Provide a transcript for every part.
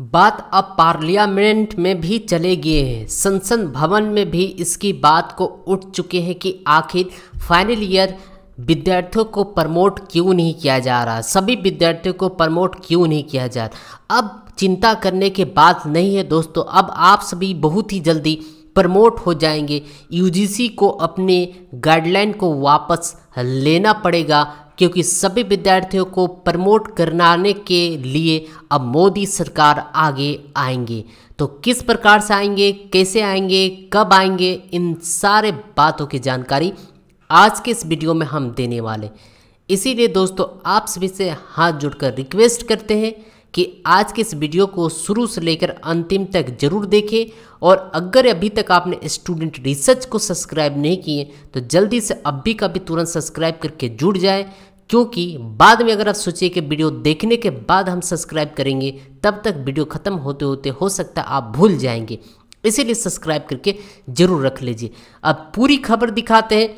बात अब पार्लियामेंट में भी चले गए हैं संसद भवन में भी इसकी बात को उठ चुके हैं कि आखिर फाइनल ईयर विद्यार्थियों को प्रमोट क्यों नहीं किया जा रहा सभी विद्यार्थियों को प्रमोट क्यों नहीं किया जा रहा अब चिंता करने के बात नहीं है दोस्तों अब आप सभी बहुत ही जल्दी प्रमोट हो जाएंगे यूजीसी को अपने गाइडलाइन को वापस लेना पड़ेगा क्योंकि सभी विद्यार्थियों को प्रमोट करने के लिए अब मोदी सरकार आगे आएंगे तो किस प्रकार से आएंगे कैसे आएंगे कब आएंगे इन सारे बातों की जानकारी आज के इस वीडियो में हम देने वाले इसीलिए दोस्तों आप सभी से हाथ जोड़कर रिक्वेस्ट करते हैं कि आज के इस वीडियो को शुरू से लेकर अंतिम तक जरूर देखें और अगर अभी तक आपने स्टूडेंट रिसर्च को सब्सक्राइब नहीं किए तो जल्दी से अभी का भी तुरंत सब्सक्राइब करके जुड़ जाए क्योंकि बाद में अगर आप सोचिए कि वीडियो देखने के बाद हम सब्सक्राइब करेंगे तब तक वीडियो ख़त्म होते होते हो सकता आप भूल जाएंगे इसीलिए सब्सक्राइब करके ज़रूर रख लीजिए अब पूरी खबर दिखाते हैं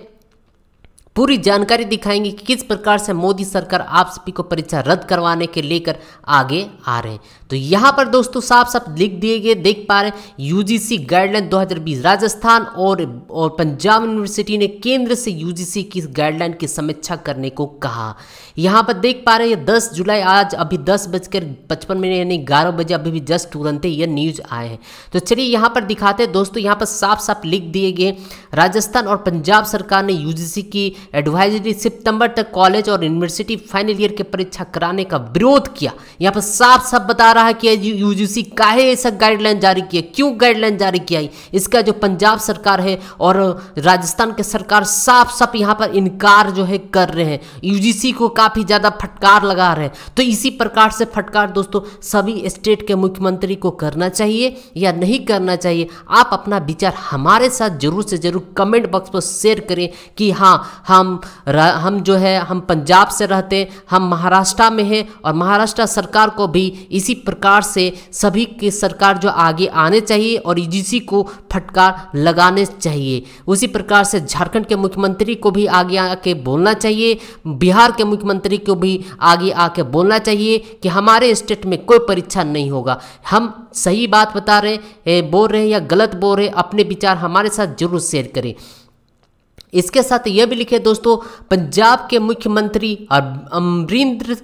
पूरी जानकारी दिखाएंगे कि किस प्रकार से मोदी सरकार आप सभी को परीक्षा रद्द करवाने के लेकर आगे आ रहे हैं तो यहाँ पर दोस्तों साफ साफ लिख दिए गए देख पा रहे हैं यूजीसी गाइडलाइन 2020 राजस्थान और और पंजाब यूनिवर्सिटी ने केंद्र से यूजीसी की गाइडलाइन की समीक्षा करने को कहा यहाँ पर देख पा रहे हैं दस जुलाई आज अभी दस बजकर पचपन मिनट यानी ग्यारह बजे अभी भी जस्ट तुरंत यह न्यूज आए हैं तो चलिए यहाँ पर दिखाते हैं दोस्तों यहाँ पर साफ साफ लिख दिए गए राजस्थान और पंजाब सरकार ने यूजीसी की एडवाइजरी सितंबर तक कॉलेज और यूनिवर्सिटी फाइनल ईयर के परीक्षा कराने का विरोध किया यहाँ पर साफ साफ बता रहा है कि यूजीसी काहे ऐसा गाइडलाइन जारी किया क्यों गाइडलाइन जारी किया इसका जो पंजाब सरकार है और राजस्थान के सरकार साफ साफ यहाँ पर इनकार जो है कर रहे हैं यूजीसी को काफ़ी ज़्यादा फटकार लगा रहे हैं तो इसी प्रकार से फटकार दोस्तों सभी स्टेट के मुख्यमंत्री को करना चाहिए या नहीं करना चाहिए आप अपना विचार हमारे साथ जरूर से जरूर कमेंट बॉक्स पर शेयर करें कि हाँ हम हम जो है हम पंजाब से रहते हैं हम महाराष्ट्र में हैं और महाराष्ट्र सरकार को भी इसी प्रकार से सभी की सरकार जो आगे आने चाहिए और ईजीसी को फटकार लगाने चाहिए उसी प्रकार से झारखंड के मुख्यमंत्री को भी आगे आके बोलना चाहिए बिहार के मुख्यमंत्री को भी आगे आके बोलना चाहिए कि हमारे स्टेट में कोई परीक्षा नहीं होगा हम सही बात बता रहे हैं बोल रहे हैं या गलत बोल रहे हैं अपने विचार हमारे साथ जरूर शेयर करें इसके साथ यह भी लिखे दोस्तों पंजाब के मुख्यमंत्री अमरिंद्र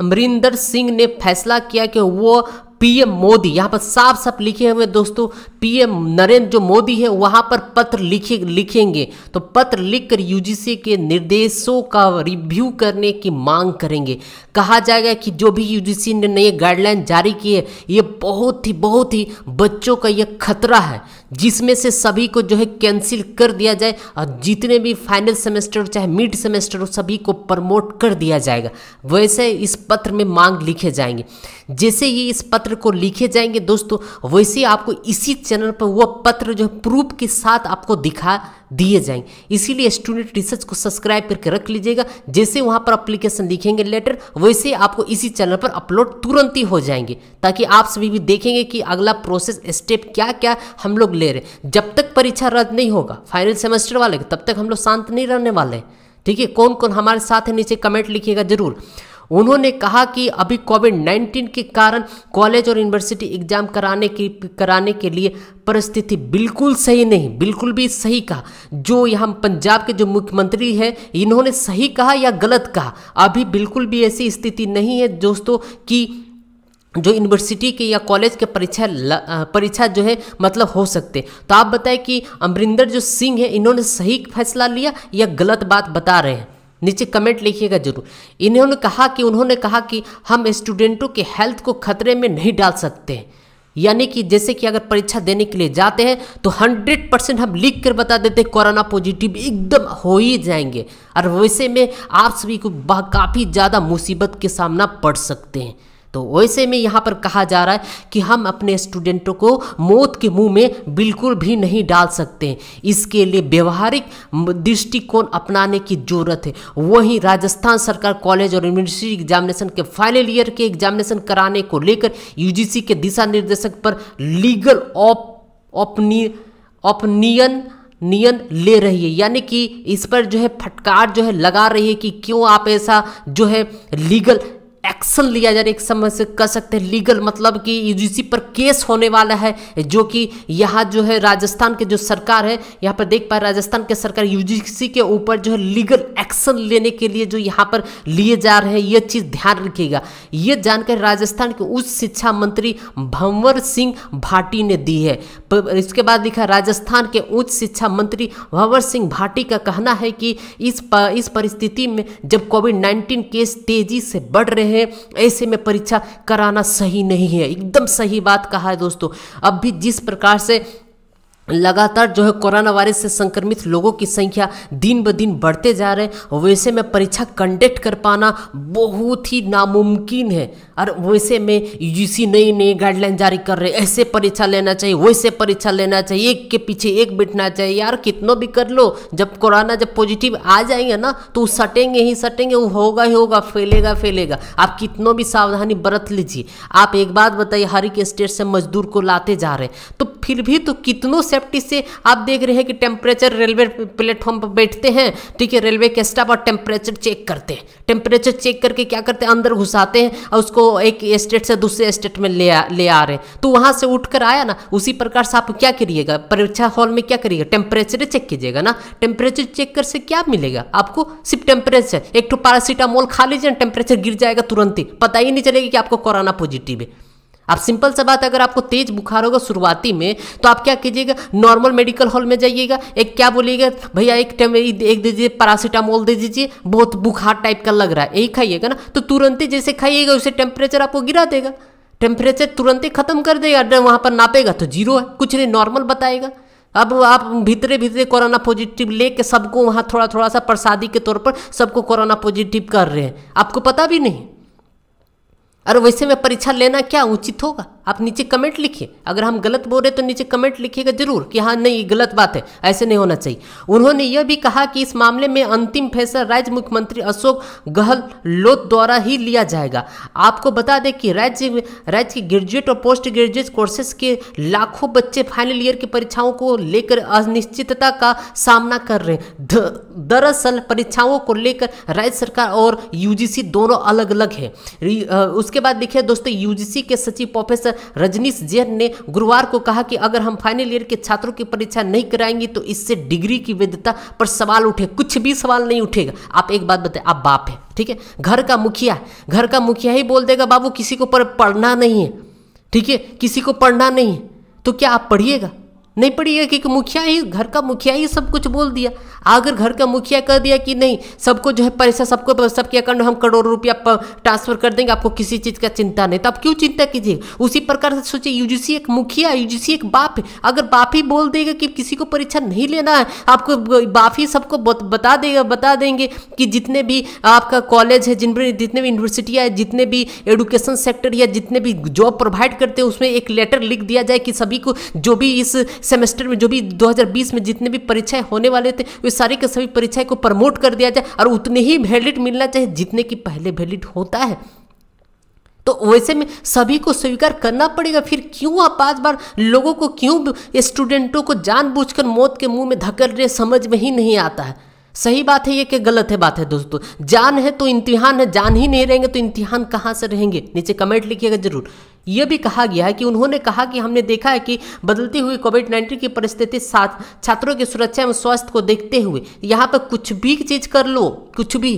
अमरिंदर सिंह ने फैसला किया कि वो पीएम मोदी यहाँ पर साफ साफ लिखे हुए दोस्तों पीएम नरेंद्र जो मोदी है वहाँ पर पत्र लिखे लिखेंगे तो पत्र लिखकर यूजीसी के निर्देशों का रिव्यू करने की मांग करेंगे कहा जाएगा कि जो भी यूजीसी ने नए गाइडलाइन जारी की है ये बहुत ही बहुत ही बच्चों का यह खतरा है जिसमें से सभी को जो है कैंसिल कर दिया जाए और जितने भी फाइनल सेमेस्टर चाहे मिड सेमेस्टर हो सभी को प्रमोट कर दिया जाएगा वैसे इस पत्र में मांग लिखे जाएंगे जैसे ये इस पत्र को लिखे जाएंगे दोस्तों वैसे आपको इसी चैनल पर वह पत्र जो है प्रूफ के साथ आपको दिखा दिए जाएं इसीलिए स्टूडेंट रिसर्च को सब्सक्राइब करके रख लीजिएगा जैसे वहां पर अप्लीकेशन लिखेंगे लेटर वैसे आपको इसी चैनल पर अपलोड तुरंत ही हो जाएंगे ताकि आप सभी भी देखेंगे कि अगला प्रोसेस स्टेप क्या क्या हम लोग ले रहे जब तक परीक्षा रद्द नहीं होगा फाइनल सेमेस्टर वाले तब तक हम लोग शांत नहीं रहने वाले ठीक है कौन कौन हमारे साथ है नीचे कमेंट लिखिएगा जरूर उन्होंने कहा कि अभी कोविड 19 के कारण कॉलेज और यूनिवर्सिटी एग्जाम कराने की कराने के लिए परिस्थिति बिल्कुल सही नहीं बिल्कुल भी सही कहा जो यहाँ पंजाब के जो मुख्यमंत्री हैं इन्होंने सही कहा या गलत कहा अभी बिल्कुल भी ऐसी स्थिति नहीं है दोस्तों कि जो यूनिवर्सिटी के या कॉलेज के परीक्षा परीक्षा जो है मतलब हो सकते तो आप बताएं कि अमरिंदर जो सिंह है इन्होंने सही फैसला लिया या गलत बात बता रहे हैं नीचे कमेंट लिखिएगा जरूर इन्होंने कहा कि उन्होंने कहा कि हम स्टूडेंटों के हेल्थ को खतरे में नहीं डाल सकते यानी कि जैसे कि अगर परीक्षा देने के लिए जाते हैं तो 100 परसेंट हम लिख कर बता देते हैं कोरोना पॉजिटिव एकदम हो ही जाएंगे और वैसे में आप सभी को काफ़ी ज़्यादा मुसीबत के सामना पड़ सकते हैं तो वैसे में यहाँ पर कहा जा रहा है कि हम अपने स्टूडेंटों को मौत के मुंह में बिल्कुल भी नहीं डाल सकते इसके लिए व्यवहारिक दृष्टिकोण अपनाने की जरूरत है वहीं राजस्थान सरकार कॉलेज और यूनिवर्सिटी एग्जामिनेशन के फाइनल ईयर के एग्जामिनेशन कराने को लेकर यूजीसी के दिशा निर्देशक पर लीगल ऑप ओपनी नियन ले रही है यानी कि इस पर जो है फटकार जो है लगा रही है कि क्यों आप ऐसा जो है लीगल एक्शन लिया जा रहा है एक समय से कह सकते हैं लीगल मतलब कि यूजीसी e पर केस होने वाला है जो कि यहाँ जो है राजस्थान के जो सरकार है यहाँ पर देख पा राजस्थान के सरकार यूजीसी e के ऊपर जो है लीगल एक्शन लेने के लिए जो यहाँ पर लिए जा रहे हैं ये चीज़ ध्यान रखिएगा ये जानकारी राजस्थान के उच्च शिक्षा मंत्री भंवर सिंह भाटी ने दी है इसके बाद लिखा राजस्थान के उच्च शिक्षा मंत्री भंवर सिंह भाटी का कहना है कि इस इस परिस्थिति में जब कोविड नाइन्टीन केस तेजी से बढ़ रहे हैं है ऐसे में परीक्षा कराना सही नहीं है एकदम सही बात कहा है दोस्तों अब भी जिस प्रकार से लगातार जो है कोरोना वायरस से संक्रमित लोगों की संख्या दिन ब दिन बढ़ते जा रहे हैं वैसे में परीक्षा कंडक्ट कर पाना बहुत ही नामुमकिन है और वैसे में यूजीसी नई नई गाइडलाइन जारी कर रहे ऐसे परीक्षा लेना चाहिए वैसे परीक्षा लेना चाहिए एक के पीछे एक बैठना चाहिए यार कितनों भी कर लो जब कोरोना जब पॉजिटिव आ जाएंगे ना तो सटेंगे ही सटेंगे वो होगा ही होगा फैलेगा फैलेगा आप कितनों भी सावधानी बरत लीजिए आप एक बात बताइए हर एक स्टेट से मजदूर को लाते जा रहे तो फिर भी तो कितनों से सेफ्टी से आप देख रहे हैं कि टेम्परेचर रेलवे प्लेटफॉर्म पर बैठते हैं ठीक है रेलवे के स्टाफ और टेम्परेचर चेक करते हैं टेम्परेचर चेक करके क्या करते हैं अंदर घुसाते हैं और उसको एक स्टेट से दूसरे स्टेट में ले ले आ रहे हैं तो वहाँ से उठ आया ना उसी प्रकार से आप क्या करिएगा परीक्षा हॉल में क्या करिएगा टेम्परेचर चेक कीजिएगा ना टेम्परेचर चेक कर से क्या मिलेगा आपको सिर्फ टेम्परेचर एक तो पैरासीटामोल खा लीजिए टेम्परेचर गिर जाएगा तुरंत ही पता ही नहीं चलेगा कि आपको कोरोना पॉजिटिव है आप सिंपल सा बात अगर आपको तेज बुखार होगा शुरुआती में तो आप क्या कीजिएगा नॉर्मल मेडिकल हॉल में जाइएगा एक क्या बोलिएगा भैया एक टाइम एक दीजिए पैरासीटामोल दे दीजिए बहुत बुखार टाइप का लग रहा है यही खाइएगा ना तो तुरंत ही जैसे खाइएगा उसे टेम्परेचर आपको गिरा देगा टेम्परेचर तुरंत ही खत्म कर देगा वहाँ पर नापेगा तो जीरो है कुछ नहीं नॉर्मल बताएगा अब आप भीतरे भीतरे कोरोना पॉजिटिव लेके सबको वहाँ थोड़ा थोड़ा सा प्रसादी के तौर पर सबको कोरोना पॉजिटिव कर रहे हैं आपको पता भी नहीं अरे वैसे में परीक्षा लेना क्या उचित होगा आप नीचे कमेंट लिखिए अगर हम गलत बोल रहे तो नीचे कमेंट लिखिएगा जरूर कि हाँ नहीं गलत बात है ऐसे नहीं होना चाहिए उन्होंने यह भी कहा कि इस मामले में अंतिम फैसला राज्य मुख्यमंत्री अशोक गहलोत द्वारा ही लिया जाएगा आपको बता दें कि राज्य राज्य के ग्रेजुएट और पोस्ट ग्रेजुएट कोर्सेज के लाखों बच्चे फाइनल ईयर की परीक्षाओं को लेकर अनिश्चितता का सामना कर रहे हैं दरअसल परीक्षाओं को लेकर राज्य सरकार और यूजीसी दोनों अलग अलग है उसके बाद देखिए दोस्तों यूजीसी के सचिव प्रोफेसर रजनीश जैन ने गुरुवार को कहा कि अगर हम फाइनल ईयर के छात्रों की परीक्षा नहीं कराएंगे तो इससे डिग्री की वैधता पर सवाल उठे कुछ भी सवाल नहीं उठेगा आप एक बात बताए आप बाप है ठीक है घर का मुखिया घर का मुखिया ही बोल देगा बाबू किसी को पढ़ना नहीं है ठीक है किसी को पढ़ना नहीं है तो क्या आप पढ़िएगा नहीं पड़ी क्योंकि मुखिया ही घर का मुखिया ही सब कुछ बोल दिया अगर घर का मुखिया कह दिया कि नहीं सबको जो है पैसा सबको सबके अकाउंट में हम करोड़ों रुपया ट्रांसफर कर देंगे आपको किसी चीज़ का चिंता नहीं तो आप क्यों चिंता कीजिए उसी प्रकार से सोचिए यूजीसी एक मुखिया यूजीसी एक बाप है अगर बाप ही बोल देगा कि किसी को परीक्षा नहीं लेना है आपको बाप ही सबको बता देगा बता देंगे कि जितने भी आपका कॉलेज है जिन भी जितने भी यूनिवर्सिटियाँ जितने भी एडुकेशन सेक्टर या जितने भी जॉब प्रोवाइड करते हैं उसमें एक लेटर लिख दिया जाए कि सभी को जो भी इस सेमेस्टर में जो भी 2020 में जितने भी परीक्षाएं होने वाले थे वे सारी के सभी परीक्षाएं को प्रमोट कर दिया जाए और उतने ही वैलिड मिलना चाहिए जितने की पहले वैलिड होता है तो वैसे में सभी को स्वीकार करना पड़ेगा फिर क्यों आप पांच बार लोगों को क्यों स्टूडेंटों को जानबूझकर मौत के मुंह में धकल रहे समझ में ही नहीं आता है सही बात है ये कि गलत है बात है दोस्तों जान है तो इम्तिहान है जान ही नहीं रहेंगे तो इम्तिहान कहाँ से रहेंगे नीचे कमेंट लिखिएगा जरूर ये भी कहा गया है कि उन्होंने कहा कि हमने देखा है कि बदलती हुई कोविड नाइन्टीन की परिस्थिति साथ छात्रों की सुरक्षा एवं स्वास्थ्य को देखते हुए यहाँ पर कुछ भी चीज़ कर लो कुछ भी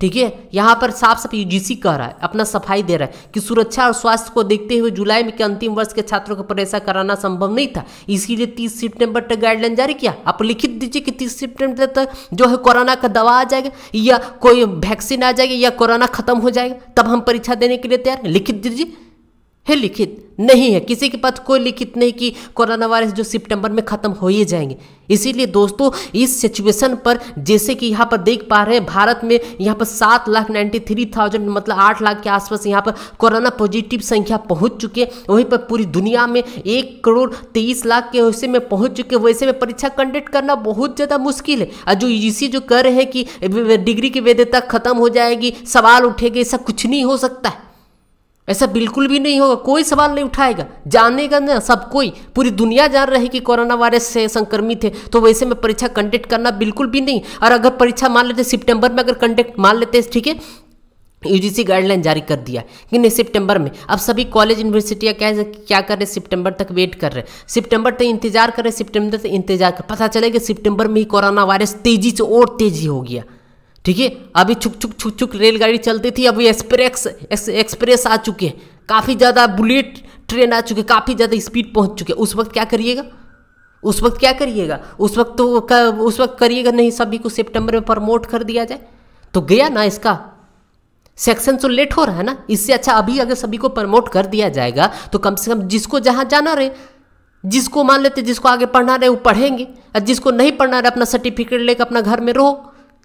ठीक है यहाँ पर साफ साफ यूजीसी कह रहा है अपना सफाई दे रहा है कि सुरक्षा और स्वास्थ्य को देखते हुए जुलाई में के अंतिम वर्ष के छात्रों को परेशान कराना संभव नहीं था इसीलिए तीस सितंबर तक गाइडलाइन जारी किया आप लिखित दीजिए कि तीस सितंबर तक जो है कोरोना का दवा आ जाएगा या कोई वैक्सीन आ जाएगी या कोरोना खत्म हो जाएगा तब हम परीक्षा देने के लिए तैयार लिखित दीजिए है लिखित नहीं है किसी के पास कोई लिखित नहीं कि कोरोना वायरस जो सितंबर में ख़त्म हो ही जाएंगे इसीलिए दोस्तों इस सिचुएशन पर जैसे कि यहाँ पर देख पा रहे हैं भारत में यहाँ पर सात लाख नाइन्टी थ्री थाउजेंड मतलब आठ लाख के आसपास यहाँ पर कोरोना पॉजिटिव संख्या पहुँच चुके वहीं पर पूरी दुनिया में एक करोड़ तेईस लाख के वैसे में पहुँच चुके वैसे में परीक्षा कंडक्ट करना बहुत ज़्यादा मुश्किल है और जो इसी जो कर रहे हैं कि डिग्री की वैधता खत्म हो जाएगी सवाल उठेगा ऐसा कुछ नहीं हो सकता है ऐसा बिल्कुल भी नहीं होगा कोई सवाल नहीं उठाएगा जानेगा ना सब कोई पूरी दुनिया जान रहे कि कोरोना वायरस से संक्रमित है तो वैसे में परीक्षा कंडक्ट करना बिल्कुल भी नहीं और अगर परीक्षा मान लेते सितंबर में अगर कंडक्ट मान लेते हैं ठीक है यूजीसी गाइडलाइन जारी कर दिया कि नहीं सितंबर में अब सभी कॉलेज यूनिवर्सिटियाँ क्या क्या कर रहे हैं सितंबर तक वेट कर रहे हैं सितंबर तक इंतजार कर रहे हैं सितंबर तक इंतजार कर पता चले कि सितंबर में ही कोरोना वायरस तेजी से और तेजी हो गया ठीक है अभी छुक छुक छुक छुक रेलगाड़ी चलती थी अभी एक्सप्रेस एक्सप्रेस आ चुके हैं काफ़ी ज़्यादा बुलेट ट्रेन आ चुके काफ़ी ज़्यादा स्पीड पहुंच चुके उस वक्त क्या करिएगा उस वक्त क्या करिएगा उस वक्त तो उस वक्त करिएगा नहीं सभी को सितंबर में प्रमोट कर दिया जाए तो गया ना इसका सेक्शन तो लेट हो रहा है ना इससे अच्छा अभी अगर सभी को प्रमोट कर दिया जाएगा तो कम से कम जिसको जहाँ जाना रहे जिसको मान लेते जिसको आगे पढ़ना रहे वो पढ़ेंगे और जिसको नहीं पढ़ना रहे अपना सर्टिफिकेट लेकर अपना घर में रहो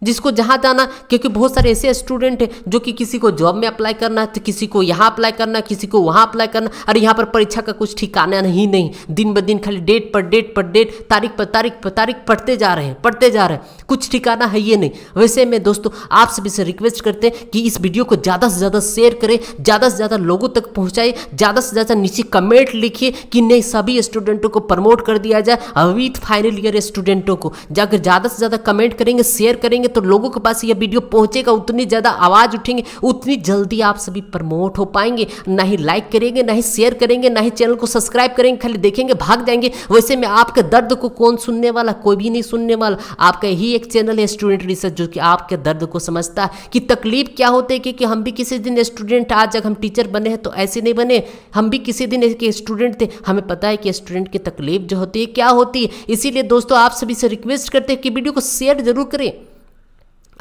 जिसको जहाँ जाना क्योंकि बहुत सारे ऐसे स्टूडेंट हैं जो कि किसी को जॉब में अप्लाई करना है तो किसी को यहाँ अप्लाई करना है किसी को वहाँ अप्लाई करना अरे यहाँ पर परीक्षा का कुछ ठिकाना नहीं नहीं दिन ब दिन खाली डेट पर डेट पर डेट तारीख पर तारीख पर तारीख पढ़ते जा रहे हैं पढ़ते जा रहे हैं कुछ ठिकाना है ये नहीं वैसे मैं दोस्तों आप सभी से रिक्वेस्ट करते हैं कि इस वीडियो को ज़्यादा से ज़्यादा शेयर करें ज़्यादा से ज़्यादा लोगों तक पहुँचाए ज़्यादा से ज़्यादा नीचे कमेंट लिखिए कि नहीं सभी स्टूडेंटों को प्रमोट कर दिया जाए विथ फाइनल ईयर स्टूडेंटों को जाकर ज़्यादा से ज़्यादा कमेंट करेंगे शेयर करेंगे करेंगे तो लोगों के पास यह वीडियो पहुंचेगा उतनी ज़्यादा आवाज़ उठेंगे उतनी जल्दी आप सभी प्रमोट हो पाएंगे ना ही लाइक करेंगे ना ही शेयर करेंगे ना ही चैनल को सब्सक्राइब करेंगे खाली देखेंगे भाग जाएंगे वैसे में आपके दर्द को कौन सुनने वाला कोई भी नहीं सुनने वाला आपका ही एक चैनल है स्टूडेंट रिसर्च जो कि आपके दर्द को समझता है कि तकलीफ क्या होती है कि हम भी किसी दिन स्टूडेंट आज अगर हम टीचर बने हैं तो ऐसे नहीं बने हम भी किसी दिन एक स्टूडेंट थे हमें पता है कि स्टूडेंट की तकलीफ जो होती है क्या होती है इसीलिए दोस्तों आप सभी से रिक्वेस्ट करते हैं कि वीडियो को शेयर जरूर करें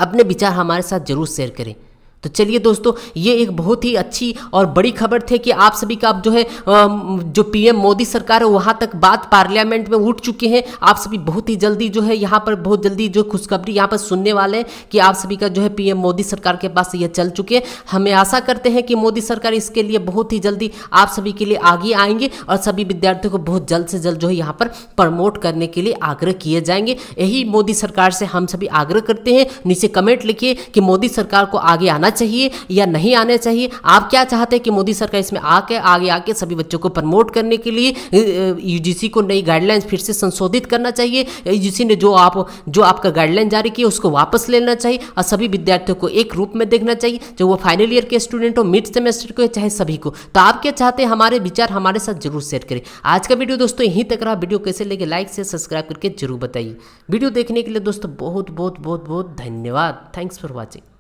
अपने विचार हमारे साथ ज़रूर शेयर करें तो चलिए दोस्तों ये एक बहुत ही अच्छी और बड़ी खबर थी कि आप सभी का अब जो है जो पीएम मोदी सरकार है वहाँ तक बात पार्लियामेंट में उठ चुकी है आप सभी बहुत ही जल्दी जो है यहाँ पर बहुत जल्दी जो खुशखबरी यहाँ पर सुनने वाले हैं कि आप सभी का जो है पीएम मोदी सरकार के पास यह चल चुके हैं हमें आशा करते हैं कि मोदी सरकार इसके लिए बहुत ही जल्दी आप सभी के लिए आगे आएंगे और सभी विद्यार्थियों को बहुत जल्द से जल्द जो है यहाँ पर प्रमोट करने के लिए आग्रह किए जाएंगे यही मोदी सरकार से हम सभी आग्रह करते हैं नीचे कमेंट लिखिए कि मोदी सरकार को आगे आना चाहिए या नहीं आने चाहिए आप क्या चाहते हैं कि मोदी सरकार इसमें आके आगे आके सभी बच्चों को प्रमोट करने के लिए यूजीसी को नई गाइडलाइंस फिर से संशोधित करना चाहिए यूजीसी ने जो आप जो आपका गाइडलाइन जारी किया उसको वापस लेना चाहिए और सभी विद्यार्थियों को एक रूप में देखना चाहिए जो वो फाइनल ईयर के स्टूडेंट हो मिड सेमेस्टर को चाहे सभी को तो आप क्या चाहते हैं हमारे विचार हमारे साथ जरूर शेयर करें आज का वीडियो दोस्तों यहीं तक रहा वीडियो कैसे लेके लाइक से सब्सक्राइब करके जरूर बताइए वीडियो देखने के लिए दोस्तों बहुत बहुत बहुत बहुत धन्यवाद थैंक्स फॉर वॉचिंग